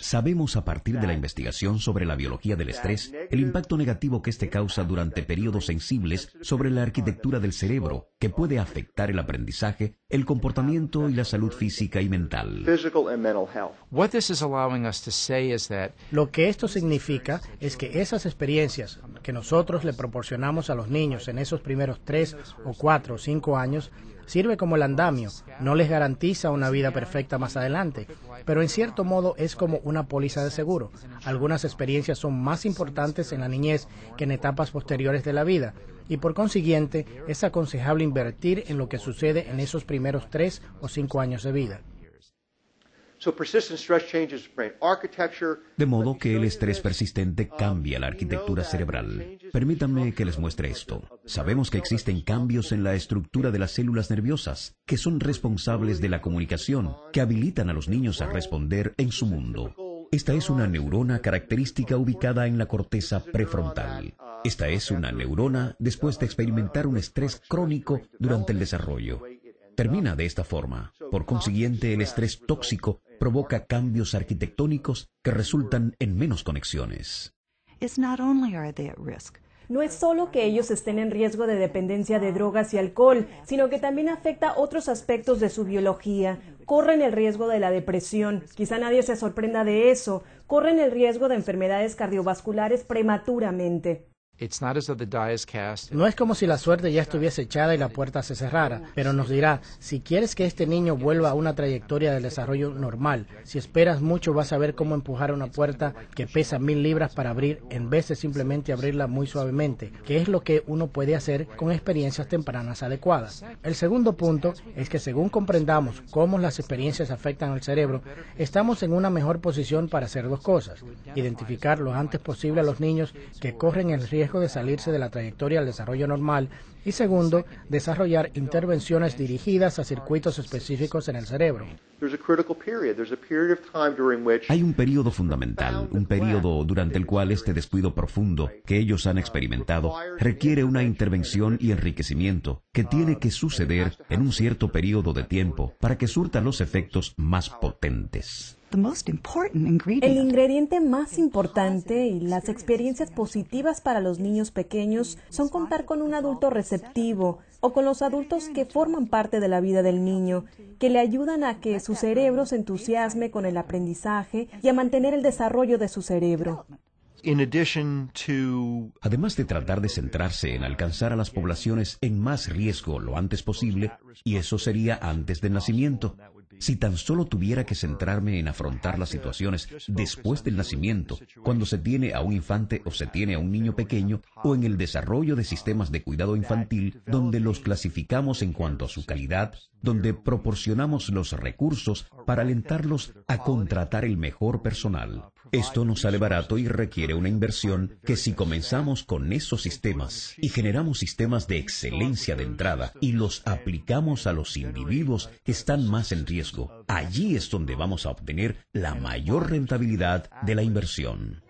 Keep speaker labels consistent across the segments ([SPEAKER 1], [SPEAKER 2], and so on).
[SPEAKER 1] Sabemos a partir de la investigación sobre la biología del estrés el impacto negativo que este causa durante periodos sensibles sobre la arquitectura del cerebro que puede afectar el aprendizaje, el comportamiento y la salud física y mental. Lo que esto
[SPEAKER 2] significa es que esas experiencias que nosotros le proporcionamos a los niños en esos primeros tres o cuatro o cinco años sirve como el andamio, no les garantiza una vida perfecta más adelante, pero en cierto modo es como una póliza de seguro. Algunas experiencias son más importantes en la niñez que en etapas posteriores de la vida y por consiguiente es aconsejable invertir en lo que sucede en esos primeros tres o cinco años de vida.
[SPEAKER 1] De modo que el estrés persistente cambia la arquitectura cerebral. Permítanme que les muestre esto. Sabemos que existen cambios en la estructura de las células nerviosas, que son responsables de la comunicación, que habilitan a los niños a responder en su mundo. Esta es una neurona característica ubicada en la corteza prefrontal. Esta es una neurona después de experimentar un estrés crónico durante el desarrollo. Termina de esta forma. Por consiguiente, el estrés tóxico provoca cambios arquitectónicos que resultan en menos conexiones.
[SPEAKER 3] No es solo que ellos estén en riesgo de dependencia de drogas y alcohol, sino que también afecta otros aspectos de su biología. Corren el riesgo de la depresión, quizá nadie se sorprenda de eso, corren el riesgo de enfermedades cardiovasculares prematuramente.
[SPEAKER 2] No es como si la suerte ya estuviese echada y la puerta se cerrara, pero nos dirá, si quieres que este niño vuelva a una trayectoria de desarrollo normal, si esperas mucho vas a ver cómo empujar una puerta que pesa mil libras para abrir en vez de simplemente abrirla muy suavemente, que es lo que uno puede hacer con experiencias tempranas adecuadas. El segundo punto es que según comprendamos cómo las experiencias afectan al cerebro, estamos en una mejor posición para hacer dos cosas, identificar lo antes posible a los niños que corren el riesgo de salirse de la trayectoria al desarrollo normal y segundo, desarrollar intervenciones dirigidas a circuitos específicos en el cerebro.
[SPEAKER 1] Hay un periodo fundamental, un periodo durante el cual este descuido profundo que ellos han experimentado requiere una intervención y enriquecimiento que tiene que suceder en un cierto periodo de tiempo para que surta los efectos más potentes.
[SPEAKER 3] El ingrediente más importante y las experiencias positivas para los niños pequeños son contar con un adulto receptivo o con los adultos que forman parte de la vida del niño, que le ayudan a que su cerebro se entusiasme con el aprendizaje y a mantener el desarrollo de su cerebro.
[SPEAKER 1] Además de tratar de centrarse en alcanzar a las poblaciones en más riesgo lo antes posible, y eso sería antes del nacimiento, si tan solo tuviera que centrarme en afrontar las situaciones después del nacimiento, cuando se tiene a un infante o se tiene a un niño pequeño, o en el desarrollo de sistemas de cuidado infantil donde los clasificamos en cuanto a su calidad, donde proporcionamos los recursos para alentarlos a contratar el mejor personal, esto nos sale barato y requiere una inversión que si comenzamos con esos sistemas y generamos sistemas de excelencia de entrada y los aplicamos a los individuos que están más en riesgo, allí es donde vamos a obtener la mayor rentabilidad de la inversión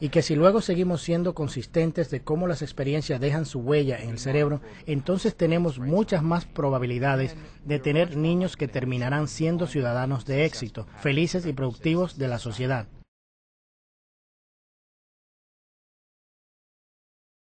[SPEAKER 2] y que si luego seguimos siendo consistentes de cómo las experiencias dejan su huella en el cerebro, entonces tenemos muchas más probabilidades de tener niños que terminarán siendo ciudadanos de éxito, felices y productivos de la sociedad.